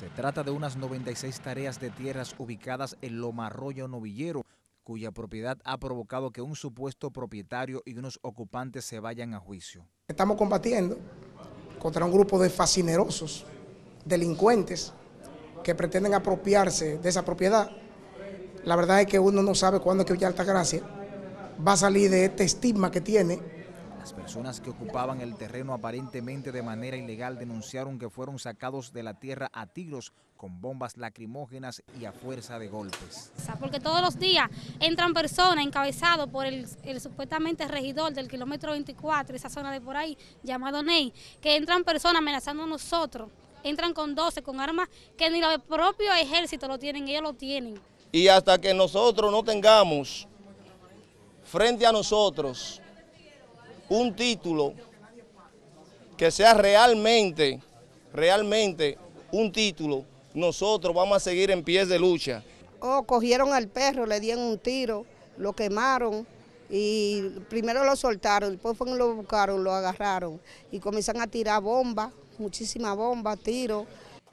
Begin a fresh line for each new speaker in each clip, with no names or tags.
Se trata de unas 96 tareas de tierras ubicadas en Lomarroyo Novillero, cuya propiedad ha provocado que un supuesto propietario y unos ocupantes se vayan a juicio.
Estamos combatiendo contra un grupo de fascinerosos, delincuentes, que pretenden apropiarse de esa propiedad. La verdad es que uno no sabe cuándo es que Villa Altagracia va a salir de este estigma que tiene
las personas que ocupaban el terreno aparentemente de manera ilegal denunciaron que fueron sacados de la tierra a tiros con bombas lacrimógenas y a fuerza de golpes.
Porque todos los días entran personas encabezadas por el, supuestamente regidor del kilómetro 24, esa zona de por ahí, llamado Ney, que entran personas amenazando a nosotros, entran con 12, con armas que ni el propio ejército lo tienen, ellos lo tienen.
Y hasta que nosotros no tengamos frente a nosotros un título que sea realmente, realmente un título, nosotros vamos a seguir en pies de lucha.
Oh, cogieron al perro, le dieron un tiro, lo quemaron y primero lo soltaron, después fueron lo buscaron, lo agarraron y comienzan a tirar bombas, muchísimas bombas, tiros.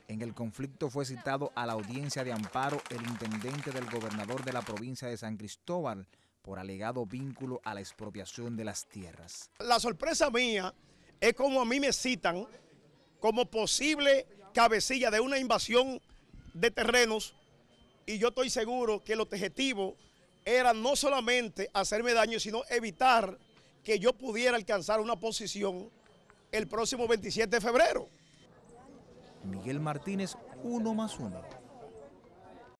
En el conflicto fue citado a la audiencia de amparo el intendente del gobernador de la provincia de San Cristóbal, por alegado vínculo a la expropiación de las tierras.
La sorpresa mía es como a mí me citan como posible cabecilla de una invasión de terrenos y yo estoy seguro que el objetivo era no solamente hacerme daño, sino evitar que yo pudiera alcanzar una posición el próximo 27 de febrero.
Miguel Martínez, uno más uno.